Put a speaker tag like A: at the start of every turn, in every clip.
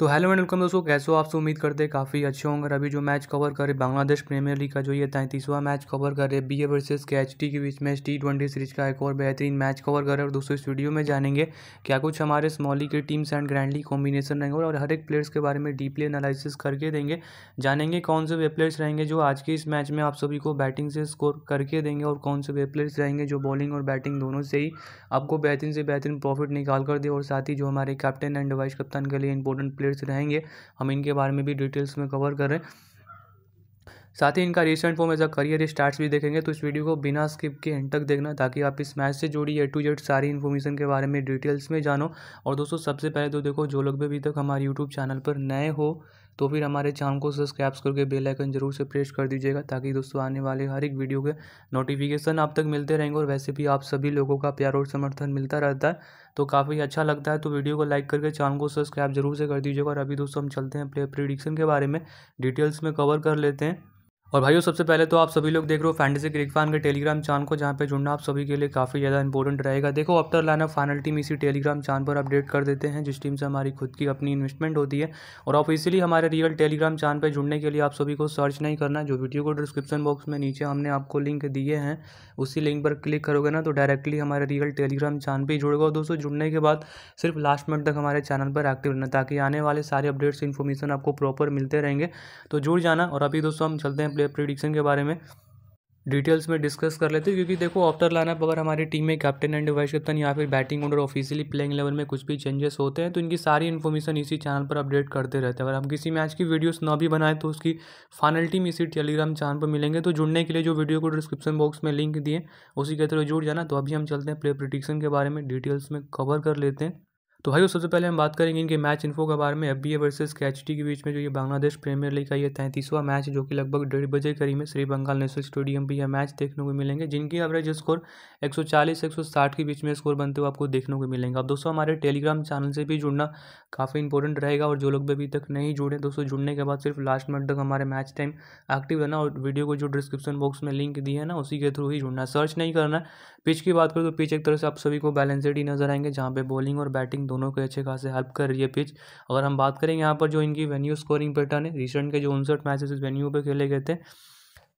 A: तो hello and welcome दोस्तों कैसे हो आपसे उम्मीद करते हैं काफ़ी अच्छे होंगे अभी जो मैच कवर करे बांग्लादेश प्रीमियर लीग का जो ये तैंतीसवां मैच कवर कर रहे B A versus K H T के बीच में टी ट्वेंटी सीरीज का एक और बेहतरीन मैच कवर कर रहे और दोस्तों इस वीडियो में जानेंगे क्या कुछ हमारे स्मॉली के टीम्स एंड ग्रैंडली कॉम्बिनेशन रहेंगे और हर एक प्लेयर्स के बारे में डीपली एनालिसिस करके देंगे जानेंगे कौन से वे प्लेयर्स रहेंगे जो आज के इस मैच में आप सभी को बैटिंग से स्कोर करके देंगे और कौन से वे प्लेयर्स रहेंगे जो बॉलिंग और बैटिंग दोनों से ही आपको बेहतरीन से बेहतरीन प्रॉफिट निकाल कर दे और साथ ही जो हमारे कैप्टन एंड वाइस कप्तान के लिए इंपॉर्टेंट प्लेयर कैंडिडेट्स रहेंगे हम इनके बारे में भी डिटेल्स में कवर कर रहे हैं साथ ही इनका recent form as a career starts भी देखेंगे तो इस वीडियो को बिना स्किप के एंड तक देखना ताकि आप इस मैच से जुड़ी ए टू जेड सारी इन्फॉर्मेशन के बारे में डिटेल्स में जानो और दोस्तों सबसे पहले तो देखो जो लोग भी अभी तक हमारे यूट्यूब चैनल पर नए हो तो फिर हमारे चैनल को सब्सक्राइब करके बेल आइकन जरूर से प्रेस कर दीजिएगा ताकि दोस्तों आने वाले हर एक वीडियो के नोटिफिकेशन आप तक मिलते रहेंगे और वैसे भी आप सभी लोगों का प्यार और समर्थन मिलता रहता है तो काफ़ी अच्छा लगता है तो वीडियो को लाइक करके चैनल को सब्सक्राइब जरूर से कर दीजिएगा और अभी दोस्तों हम चलते हैं प्ले प्रिडिक्शन के बारे में डिटेल्स में कवर कर लेते हैं और भाइयों सबसे पहले तो आप सभी लोग देख रहे हो फैंटेसी क्रिक फैन के टेलीग्राम चैनल को जहाँ पे जुड़ना आप सभी के लिए काफ़ी ज़्यादा इंपॉर्टेंट रहेगा देखो अब तक तो लाना फाइनल टीम इसी टेलीग्राम चैनल पर अपडेट कर देते हैं जिस टीम से हमारी खुद की अपनी इन्वेस्टमेंट होती है और ऑफिशियली हमारे रियल टेलीग्राम चैनल पर जुड़ने के लिए आप सभी को सर्च नहीं करना जो वीडियो को डिस्क्रिप्शन बॉक्स में नीचे हमने आपको लिंक दिए हैं उसी लिंक पर क्लिक करोगे ना तो डायरेक्टली हमारे रियल टेलीग्राम चैनल पर जुड़ेगा और दोस्तों जुड़ने के बाद सिर्फ लास्ट मिनट तक हमारे चैनल पर एक्टिव रहना ताकि आने वाले सारे अपडेट्स इन्फॉर्मेशन आपको प्रॉपर मिलते रहेंगे तो जुड़ जाना और अभी दोस्तों हम चलते हैं प्लेयर प्रिडिक्शन के बारे में डिटेल्स में डिस्कस कर लेते हैं क्योंकि देखो ऑफ्टर लाइनअप अगर हमारी टीम में कैप्टन एंड वाइस कैप्टन या फिर batting order officially playing eleven में कुछ भी चेंजेस होते हैं तो इनकी सारी इन्फॉर्मेशन इसी चैनल पर अपडेट करते रहते हैं अगर हम किसी मैच की वीडियोस ना भी बनाए तो उसकी फाइनल टीम इसी टेलीग्राम चैनल पर मिलेंगे तो जुड़ने के लिए जो वीडियो को डिस्क्रिप्शन बॉक्स में लिंक दिए उसी के थ्रू जुड़ जाना तो अभी हम चलते हैं प्ले प्रिडिक्शन के बारे में डिटेल्स में कवर कर लेते हैं तो भाई सबसे पहले हम बात करेंगे इनके मैच इन्फो के बारे में एफ बी ए वर्सेज के के बीच में जो ये बांग्लादेश प्रीमियर लीग का ये तैंतीसवां मैच जो कि लगभग डेढ़ बजे करीब में श्री बंगाल नेशनल स्टेडियम पर यह मैच देखने को मिलेंगे जिनकी एवरेज स्कोर 140 160 के बीच में स्कोर बनते हुए आपको देखने को मिलेंगे अब दोस्तों हमारे टेलीग्राम चैनल से भी जुड़ना काफ़ी इंपॉर्टेंट रहेगा और जो लोग अभी तक नहीं जुड़े दोस्तों जुड़ने के बाद सिर्फ लास्ट मिनट तक हमारे मैच टाइम एक्टिव रहना और वीडियो को जो डिस्क्रिप्शन बॉक्स में लिंक दी है ना उसी के थ्रू ही जुड़ना सर्च नहीं करना पिच की बात करें तो पिच एक तरह से आप सभी को बैलेंसेड ही नजर आएंगे जहाँ पे बॉलिंग और बैटिंग दोनों को अच्छे खासे हेल्प कर रही है पिच अगर हम बात करें यहाँ पर जो इनकी वेन्यू स्कोरिंग पैटर्न है रिसेंट के जो उनसठ मैचेस इस वेन्यू पर खेले गए थे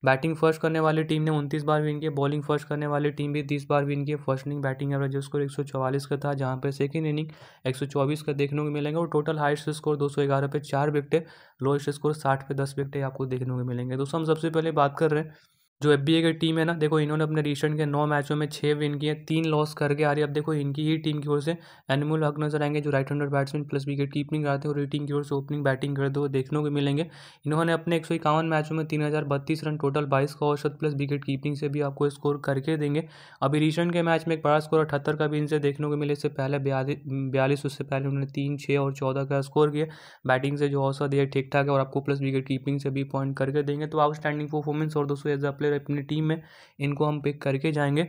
A: बैटिंग फर्स्ट करने वाली टीम ने उनतीस बार विन किए बॉलिंग फर्स्ट करने वाली टीम भी तीस बार विन किए first inning batting average score एक सौ चौवालीस का था जहाँ पर सेकेंड इनिंग एक सौ चौबीस का देखने को मिलेंगे और टोटल हाइस्ट स्कोर दो सौ ग्यारह पे चार विकटे लोएस्ट स्कोर साठ पे दस विकटे आपको देखने को मिलेंगे दोस्तों हम सबसे पहले बात कर रहे हैं जो एफ बी ए की टीम है ना देखो इन्होंने अपने रिसेंट के नौ मैचों में छः विन किए तीन लॉस करके आ रही है अब देखो इनकी ही टीम की ओर से एनिमल हक नजर आएंगे जो right hander batsman plus wicket keeping करते हैं और टीम की ओर से ओपनिंग बैटिंग करते हुए देखने को मिलेंगे इन्होंने अपने एक मैचों में तीन रन टोटल बाईस का औसत प्लस विकेट कीपिंग से भी आपको स्कोर करके देंगे अभी रिसेंट के मैच में एक बड़ा स्कोर अठहत्तर का भी इनसे देखने को मिले इससे पहले बयालीस उससे पहले उन्होंने तीन छः और चौदह का स्कोर किया बैटिंग से जो औसत है ठीक ठाक है और आपको प्लस विकेट कीपिंग से भी पॉइंट करके देंगे तो आउटस्टैंडिंग परफॉर्मेंस और दोस्तों एज अ प्लेयर प्लेयर अपनी टीम में इनको हम पिक करके जाएंगे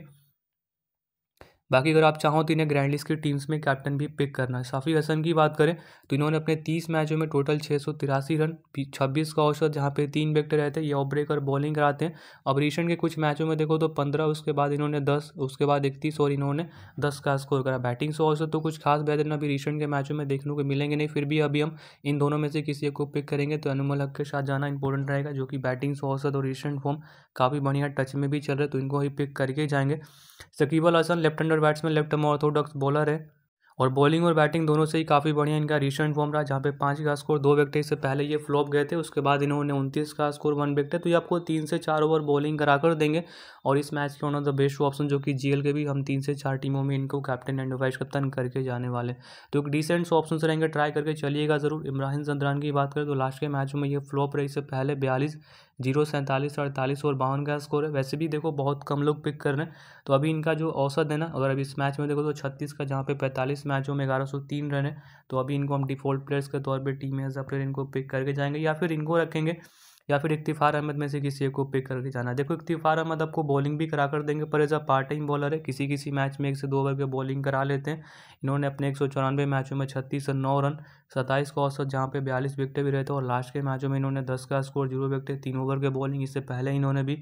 A: बाकी अगर आप चाहो तो इन्हें ग्रैंड लिस्ट की टीम्स में कैप्टन भी पिक करना है साफ़ी हसन की बात करें तो इन्होंने अपने तीस मैचों में टोटल छः सौ तिरासी रन छब्बीस का औसत जहाँ पे तीन विकेट रहते हैं ये ऑफ ब्रेक और बॉलिंग कराते हैं अब रिसेंट के कुछ मैचों में देखो तो पंद्रह उसके बाद इन्होंने दस उसके बाद इकतीस और इन्होंने दस का स्कोर करा बैटिंग से औसत तो कुछ खास बेहतर अभी रिसेंट के मैचों में देखने को मिलेंगे नहीं फिर भी अभी हम इन दोनों में से किसी एक को पिक करेंगे तो अनुमल हक के साथ जाना इंपॉर्टेंट रहेगा जो कि बैटिंग से औसत और रिसेंट फॉर्म काफ़ी बढ़िया टच में भी चल रहे तो इनको ही पिक करके जाएंगे Shakib Al Hasan left hander batsman left orthodox bowler है और बॉलिंग और बैटिंग दोनों से ही काफ़ी बढ़िया इनका रिसेंट फॉर्म रहा जहाँ पे पाँच का स्कोर दो विकेट से पहले ये फ्लॉप गए थे उसके बाद इन्होंने उनतीस का स्कोर वन विकेट तो ये आपको तीन से चार ओवर बॉलिंग करा कर देंगे और इस मैच के one of the best option जो कि जीएल के भी हम तीन से चार टीमों में इनको कैप्टन एंड वाइस कप्तान करके जाने वाले तो एक डिसेंट ऑप्शन रहेंगे ट्राई करके चलिएगा ज़रूर इमरान जदरान की बात करें तो लास्ट के मैच में ये फ्लॉप रही से पहले बयालीस जीरो सैंतालीस अड़तालीस और बावन का स्कोर है वैसे भी देखो बहुत कम लोग पिक कर रहे हैं तो अभी इनका जो औसत है ना अगर अभी इस मैच में देखो तो छत्तीस का जहाँ पे पैंतालीस मैचों में ग्यारह सौ तीन रन है तो अभी इनको हम डिफॉल्ट प्लेयर्स के तौर पर टीम एज अ प्लेयर इनको पिक करके जाएंगे या फिर इनको रखेंगे या फिर इफ्तिफार अहमद में से किसी एक को पिक करके जाना है देखो इक्तफार अहमद आपको बॉलिंग भी करा कर देंगे पर as a part time bowler है किसी किसी मैच में एक से दो ओवर के बॉलिंग करा लेते हैं इन्होंने अपने एक सौ चौरानवे मैचों में छत्तीस रन नौ रन सत्ताईस का औसत जहाँ पे बयालीस विकटे भी रहे थे और लास्ट के मैचों में इन्होंने दस का स्कोर जीरो विकटे तीन ओवर के बॉलिंग इससे पहले इन्होंने भी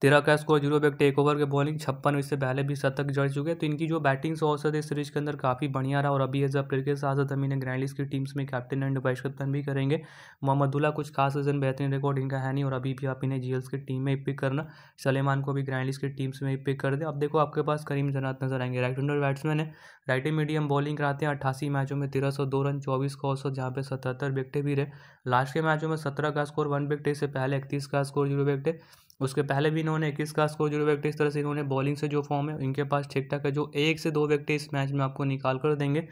A: तेरह का score zero back take over के बॉलिंग छप्पन इससे पहले भी शतक जड़ चुके हैं तो इनकी जो बैटिंग से औसत है सीरीज के अंदर काफ़ी बढ़िया रहा और अभी एज अप्रैल के साथ साथ हम इन्हें ग्रैंडिस की टीम्स में कैप्टन एंड वाइस कप्तान भी करेंगे मोहम्मदुल्ला कुछ खास सीजन बेहतरीन रिकॉर्ड इनका है नहीं और अभी भी आप इन्हें जी की टीम में पिक करना सलेमान को भी ग्रैंडिस की टीम्स में पिक कर दें अब देखो आपके पास करीम जनात नजर आएंगे राइट हंडर बैट्समैन है राइट मीडियम बॉलिंग कराते हैं अट्ठासी मैचों में तेरह सौ दो रन चौबीस का औसत जहाँ पे सतहत्तर विकटे भी रहे लास्ट के मैचों में सत्रह का स्कोर वन विकटे से पहले इकतीस का स्कोर जीरो विकटे उसके पहले भी इन्होंने इक्कीस का स्कोर जीरो विकेट इस तरह से इन्होंने बॉलिंग से जो फॉर्म है इनके पास ठीक ठाक है जो एक से दो विकेट इस मैच में आपको निकाल कर देंगे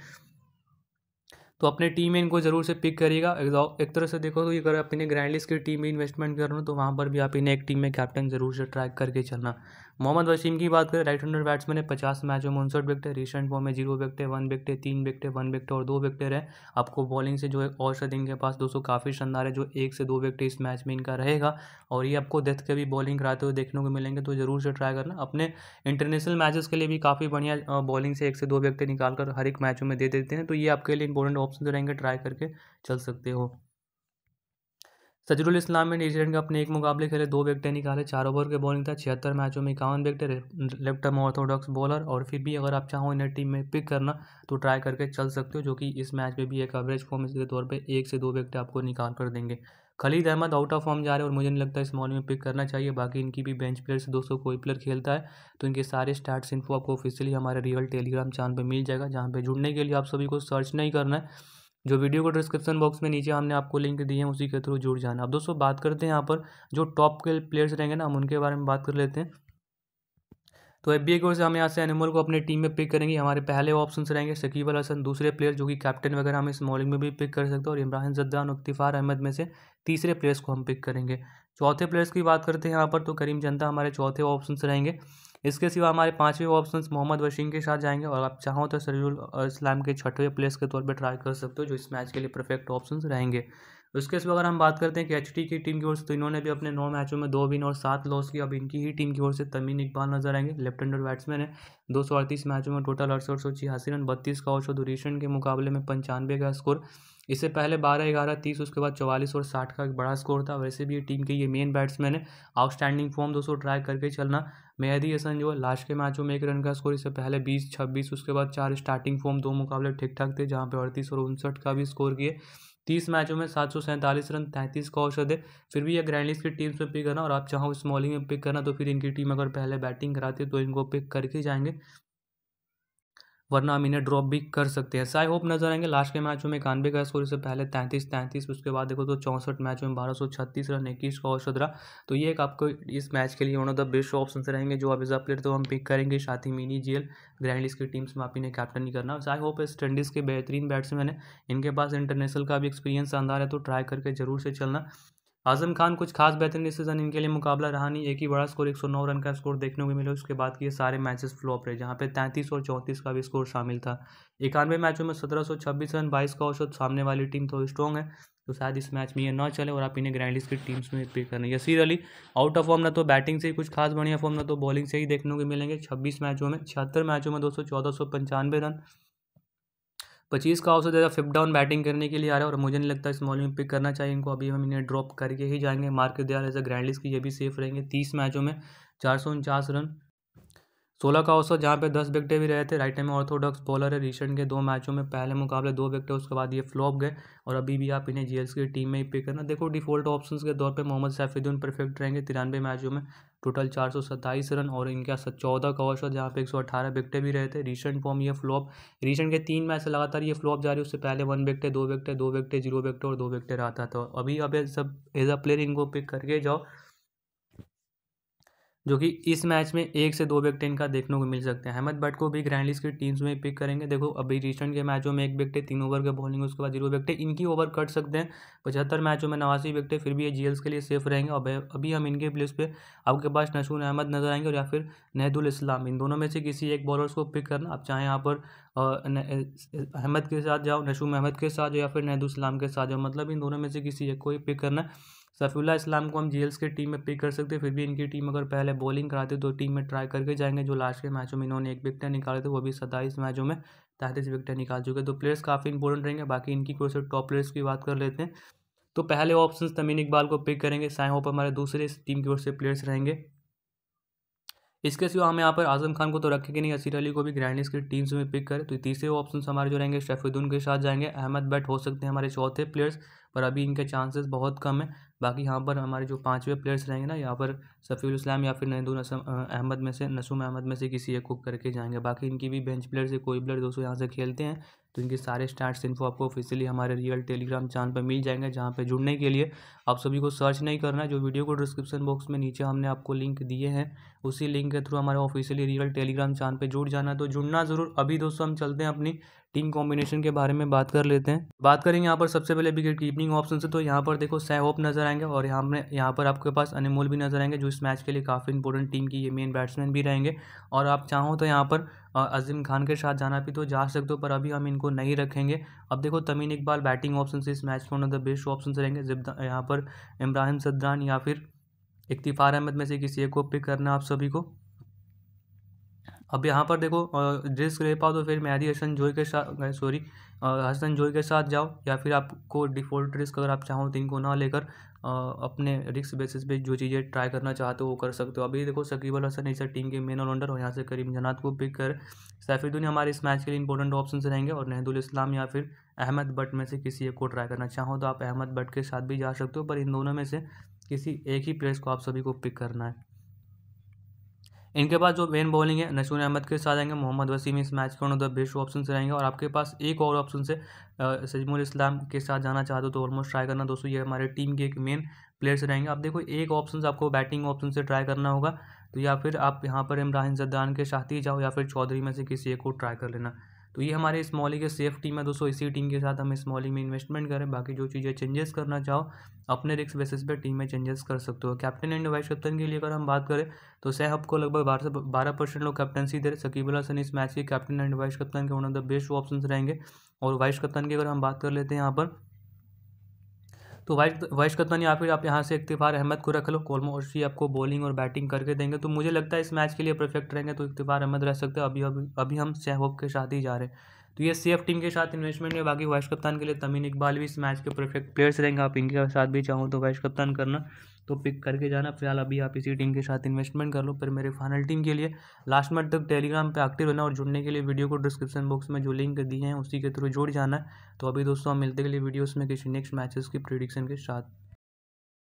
A: तो अपने टीम में इनको ज़रूर से पिक करिएगा एक तरह से देखो तो ये अगर अपने ग्रैंडलिस्ट की टीम में इन्वेस्टमेंट कर रहे हो तो वहाँ पर भी आप इन्हें एक टीम में कैप्टन ज़रूर से ट्रैक करके चलना मोहम्मद वसीम की बात करें राइट हंडर बैट्समैन है पचास मैचों में उनसठ है रिसेंट फॉर्म में जीरो है वन है तीन है वन विकेट और दो विकटे रहे आपको बॉलिंग से जो है और शदिंग इनके पास दोस्तों काफ़ी शानदार है जो एक से दो विकेट इस मैच में इनका रहेगा और ये आपको डेथ के भी बॉलिंग कराते हुए देखने को मिलेंगे तो ज़रूर से ट्राई करना अपने इंटरनेशनल मैचेस के लिए भी काफ़ी बढ़िया बॉलिंग से एक से दो विकेट निकाल कर हर एक मैचों में दे देते हैं तो ये आपके लिए इंपॉर्टेंट ऑप्शन रहेंगे ट्राई करके चल सकते हो सजरुल इस्लाम ने न्यूजीलैंड के अपने एक मुकाबले खेले दो विकटे निकाले चार ओवर के बॉलिंग था छिहत्तर मैचों में इक्यावन wickets left arm orthodox bowler और फिर भी अगर आप चाहो इन्हें टीम में पिक करना तो ट्राई करके चल सकते हो जो कि इस मैच में भी एक एवरेज फॉर्म के तौर पर एक से दो विकटे आपको निकाल कर देंगे Khaled Ahmed out of form जा रहे हैं और मुझे नहीं लगता इस मॉल में पिक करना चाहिए बाकी इनकी भी बेंच प्लेयर से दोस्तों कोई प्लेयर खेलता है तो इनके सारे स्टार्ट इन्फो आपको ऑफिशियली हमारे रियल टेलीग्राम चैनल पर मिल जाएगा जहाँ पर जुड़ने के लिए आप सभी को सर्च नहीं करना है जो वीडियो को डिस्क्रिप्शन बॉक्स में नीचे हमने आपको लिंक दिए हैं उसी के थ्रू जुड़ जाना अब दोस्तों बात करते हैं यहाँ पर जो टॉप के प्लेयर्स रहेंगे ना हम उनके बारे में बात कर लेते हैं तो एफ बी से हम यहाँ से एनिमल को अपने टीम में पिक करेंगे हमारे पहले ऑप्शन रहेंगे शकीब अल हसन दूसरे प्लेयर जो कि कैप्टन वगैरह हम इस मॉलिंग में भी पिक कर सकते हैं और इमरान जद्दान इफ्तिफार अहमद में से तीसरे प्लेयर्स को हम पिक करेंगे चौथे प्लेयर्स की बात करते हैं यहाँ पर तो करीम जनता हमारे चौथे ऑप्शन रहेंगे इसके सिवा हमारे पाँचवें ऑप्शन मोहम्मद वशीम के साथ जाएंगे और आप चाहो तो सरील इस्लाम के छठवें प्लेस के तौर पर ट्राई कर सकते हो जो इस मैच के लिए परफेक्ट ऑप्शन रहेंगे उसके सिवा अगर हम बात करते हैं कि एच की टीम की ओर से तो इन्होंने भी अपने नौ मैचों में दो विन और सात लॉस किया अब इनकी ही टीम की ओर से तमीन इकबाल नजर आएंगे लेफ्ट हैंडर बैट्समैन है दो सौ अड़तीस मैचों में टोटल अड़सठ सौ छियासी रन बत्तीस का और दुरीशन के मुकाबले में पंचानवे का स्कोर इससे पहले बारह ग्यारह तीस उसके बाद चौवालीस और साठ का एक बड़ा स्कोर था वैसे भी ये टीम के ये मेन बैट्समैन है आउटस्टैंडिंग फॉर्म दोस्तों ट्राई करके चलना मेहदी हसन जो है लास्ट के मैचों में एक रन का स्कोर इससे पहले बीस छब्बीस उसके बाद चार स्टार्टिंग फॉर्म दो मुकाबले ठीक ठाक थे जहाँ पर अड़तीस और उनसठ का भी स्कोर किए तीस मैचों में सात सौ सैंतालीस रन तैंतीस का औसत है फिर भी यह ग्रैंडलिस की टीम्स में पिक करना और आप चाहो स्मॉलिंग में पिक करना तो फिर इनकी टीम अगर पहले बैटिंग कराती है तो इनको पिक करके जाएंगे वरना हम इन्हें ड्रॉप भी कर सकते हैं साई होप नजर आएंगे लास्ट के मैच में इक्यानवे का स्कोर इससे पहले तैंतीस तैंतीस उसके बाद देखो तो चौंसठ मैचों में बारह सौ छत्तीस रन इक्कीस का औसत रहा तो ये एक आपको इस मैच के लिए one of the best option रहेंगे जो अभी प्लेयर तो हम पिक करेंगे साथ ही मिनी जेल ग्रैंड की टीम्स में आप इन्हें कैप्टन नहीं करना आई होप वेस्ट इंडीज़ के बेहतरीन बैट्समैन है इनके पास इंटरनेशनल का भी एक्सपीरियंस शानदार है तो ट्राई करके जरूर से चलना आजम खान कुछ खास बेहतरीन इस सीज़न इनके लिए मुकाबला रहा नहीं एक ही बड़ा स्कोर 109 रन का स्कोर देखने को मिला उसके बाद के ये सारे मैचेस फ्लॉप रहे जहां पे 33 और 34 का भी स्कोर शामिल था इक्यानवे मैचों में 1726 रन 22 का औसत सामने वाली टीम थोड़ी तो स्ट्रॉन्ग है तो शायद इस मैच में ये ना चले और आप इन्हें ग्रैंड की टीम्स में पिक करें Yasir Ali out of form ना तो बैटिंग से ही कुछ खास बढ़िया फॉर्म ना तो बॉलिंग से ही देखने को मिलेंगे छब्बीस मैचों में छिहत्तर मैचों में दो सौ रन पच्चीस का से ज़्यादा फिफ्ट डाउन बैटिंग करने के लिए आ रहा है और मुझे नहीं लगता इस मॉल में पिक करना चाहिए इनको अभी हम इन्हें ड्रॉप करके ही जाएंगे मार्केट दे एज अ ग्रैंडलिस्ट की ये भी सेफ रहेंगे तीस मैचों में चार सौ उनचास रन सोलह का औसत जहाँ पे दस विकटे भी रहे थे राइट टाइम में ऑर्थोडॉक्स बॉलर है रिसेंट के दो मैचों में पहले मुकाबले दो विकटे उसके बाद ये फ्लॉप गए और अभी भी आप इन्हें जीएल्स की टीम में ही पिक करना देखो डिफॉल्ट ऑप्शंस के तौर पे मोहम्मद सैफुद्दीन परफेक्ट रहेंगे तिरानवे मैचों में टोटल चार सौ सत्ताईस रन और इनके साथ चौदह कवर शॉट जहाँ पे एक सौ अट्ठारह विकटे भी रहे थे रिसेंट फॉर्म ये फ्लॉप रिसेंट के तीन मैच लगातार ये फ्लॉप जा रही है उससे पहले वन विकटे दो विकटे दो विकटे जीरो विकटे और दो विकटे रहा था तो अभी अब सब एज अ प्लेयर इनको पिक करके जाओ जो कि इस मैच में एक से दो बैक इनका देखने को मिल सकते हैं अहमद भट्ट को भी ग्रैंड की टीम्स में पिक करेंगे देखो अभी रिसेंट के मैचों में एक विकटे तीन ओवर के बॉलिंग उसके बाद जीरो विकटे इनकी ओवर कट सकते हैं पचहत्तर मैचों में नवासी विकटे फिर भी ये जीएल्स के लिए सेफ रहेंगे और अभी हम इनके प्लेस पर आपके पास नशून अहमद नजर आएंगे और या फिर नहदुल इस्लाम इन दोनों में से किसी एक बॉलर्स को पिक करना आप चाहें यहाँ पर अहमद के साथ जाओ नशूम अहमद के साथ जाओ या फिर नहदुल इस्लाम के साथ जाओ मतलब इन दोनों में से किसी एक को ही पिक करना सफील्ला इस्लाम को हम जी के टीम में पिक कर सकते हैं फिर भी इनकी टीम अगर पहले बॉलिंग कराते तो टीम में ट्राई करके जाएंगे जो लास्ट के मैचों में इन्होंने एक विकटें निकाले थे वो भी सत्ताईस मैचों में तैंतीस विकेट निकाल चुके तो प्लेयर्स काफ़ी इंपॉर्टेंट रहेंगे बाकी इनकी कोई से टॉप प्लेयर्स की बात कर लेते हैं तो पहले ऑप्शन तमीन इकबाल को पिक करेंगे साई होप हमारे दूसरे टीम की ओर से प्लेयर्स रहेंगे इसके सिवा हम यहाँ पर आजम खान को तो रखेंगे नहीं असीर अली को भी ग्रैंडिस की टीम्स में पिक करें तो तीसरे ऑप्शन हमारे जो रहेंगे शेफुद्दीन के साथ जाएंगे अहमद बैट हो सकते हैं हमारे चौथे प्लेयर्स पर अभी इनके चांसेस बहुत कम है बाकी यहाँ पर हमारे जो पाँचवें प्लेयर्स रहेंगे ना यहाँ पर सफ़ील इस्लाम या फिर नहींदुल अहमद में से नसूम अहमद में से किसी एक को करके जाएंगे बाकी इनकी भी बेंच प्लेयर से कोई प्लेयर दोस्तों यहाँ से खेलते हैं तो इनके सारे स्टार्ट इन्फो आपको ऑफिशियली हमारे रियल टेलीग्राम चैनल पर मिल जाएंगे जहाँ पर जुड़ने के लिए आप सभी को सर्च नहीं करना जो वीडियो को डिस्क्रिप्शन बॉक्स में नीचे हमने आपको लिंक दिए हैं उसी लिंक के थ्रू हमारे ऑफिशियली रियल टेलीग्राम चैनल पर जुड़ जाना तो जुड़ना ज़रूर अभी दोस्तों हम चलते हैं अपनी टीम कॉम्बिनेशन के बारे में बात कर लेते हैं बात करेंगे यहाँ पर सबसे पहले विकेट कीपिंग ऑप्शन से तो यहाँ पर देखो सैहोप नजर आएंगे और यहाँ पर यहाँ पर आपके पास अनिमोल भी नजर आएंगे जो इस मैच के लिए काफ़ी इंपॉर्टेंट टीम की ये मेन बैट्समैन भी रहेंगे और आप चाहो तो यहाँ पर अजीम खान के साथ जाना भी तो जा सकते हो पर अभी हम इनको नहीं रखेंगे अब देखो तमीन इकबाल बैटिंग ऑप्शन से इस मैच में one of the best option रहेंगे जब यहाँ पर इब्राहिम सद्रान या फिर इकतीफ़ार अहमद में से किसी एक को पिक करना है आप सभी को अब यहाँ पर देखो ड्रेस ले पाओ तो फिर मैदी हसन जोई के साथ सॉरी हसन जोई के साथ जाओ या फिर आपको डिफ़ॉल्ट रिस्क अगर आप चाहो तो इनको ना लेकर अपने रिस्क बेसिस पे जो चीज़ें ट्राई करना चाहते हो वो कर सकते हो अभी देखो सकीब अल हसन इस टीम के मेन ऑलराउंडर और यहाँ से करीम जनात को पिक कर सैफुद्दीन हमारे इस मैच के लिए इंपॉर्टेंट ऑप्शन रहेंगे और नहदुल इस्लाम या फिर अहमद बट में से किसी एक को ट्राई करना चाहो तो आप अहमद बट के साथ भी जा सकते हो पर इन दोनों में से किसी एक ही प्लेयर्स को आप सभी को पिक करना है इनके पास जो मेन बॉलिंग है नशून अहमद के साथ आएंगे मोहम्मद वसीम इस मैच के one of the best option रहेंगे और आपके पास एक और ऑप्शन से सजमुल इस्लाम के साथ जाना चाहते हो तो ऑलमोस्ट ट्राई करना दोस्तों ये हमारे टीम के एक मेन प्लेयर्स रहेंगे आप देखो एक ऑप्शन आपको बैटिंग ऑप्शन से ट्राई करना होगा तो या फिर आप यहाँ पर इमरान जद्दान के साथ ही जाओ या फिर चौधरी में से किसी एक को ट्राई कर लेना तो ये हमारे स्मॉलिंग के सेफ टीम है दोस्तों इसी टीम के साथ हम स्मॉलिंग में इन्वेस्टमेंट करें बाकी जो चीज़ें चेंजेस करना चाहो अपने रिक्स बेसिस पे टीम में चेंजेस कर सकते हो कैप्टन एंड वाइस कैप्टन के लिए अगर हम बात करें तो सहब को लगभग बारह बारह परसेंट लोग कैप्टनसी दे रहे सकीब हसन इस मैच के कैप्टन एंड वाइस कप्तान के one of the best option रहेंगे और वाइस कप्तान की अगर हम बात कर लेते हैं यहाँ पर तो वाइस तो वाइस कप्तानी या फिर आप यहाँ से इतफार अहमद को रख लो और ही आपको बॉलिंग और बैटिंग करके देंगे तो मुझे लगता है इस मैच के लिए परफेक्ट रहेंगे तो इतफार अहमद रह सकते हैं अभी अभी अभी हम सहब के साथ ही जा रहे हैं तो ये सी टीम के साथ इन्वेस्टमेंट है बाकी वाइस कप्तान के लिए तमीन इकबाल भी इस मैच के परफेक्ट प्लेयर्स रहेंगे आप इनके साथ भी चाहो तो वाइस कप्तान करना तो पिक करके जाना फिलहाल अभी आप इसी टीम के साथ इन्वेस्टमेंट कर लो फिर मेरे फाइनल टीम के लिए लास्ट मंथ तक टेलीग्राम पे एक्टिव रहना और जुड़ने के लिए वीडियो को डिस्क्रिप्शन बॉक्स में जो लिंक दिए हैं उसी के थ्रू जुड़ जाना तो अभी दोस्तों हम मिलते के लिए वीडियोस में किसी नेक्स्ट मैचेस की प्रिडिक्शन के साथ